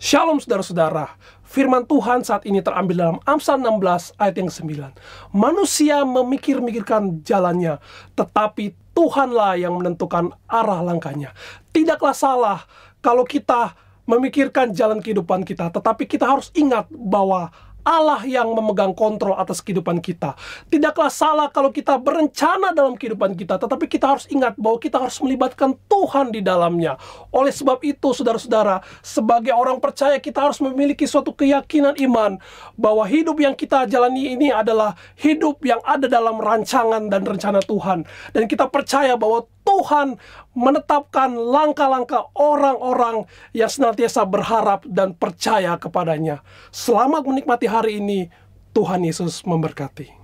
Shalom saudara-saudara. Firman Tuhan saat ini terambil dalam Amsal 16 ayat yang 9. Manusia memikir-mikirkan jalannya, tetapi Tuhanlah yang menentukan arah langkahnya. Tidaklah salah kalau kita memikirkan jalan kehidupan kita, tetapi kita harus ingat bahwa Allah yang memegang kontrol atas kehidupan kita. Tidaklah salah kalau kita berencana dalam kehidupan kita, tetapi kita harus ingat bahwa kita harus melibatkan Tuhan di dalamnya. Oleh sebab itu, saudara-saudara, sebagai orang percaya kita harus memiliki suatu keyakinan iman bahwa hidup yang kita jalani ini adalah hidup yang ada dalam rancangan dan rencana Tuhan. Dan kita percaya bahwa Tuhan menetapkan langkah-langkah orang-orang yang senantiasa berharap dan percaya kepadanya. Selamat menikmati hari ini. Tuhan Yesus memberkati.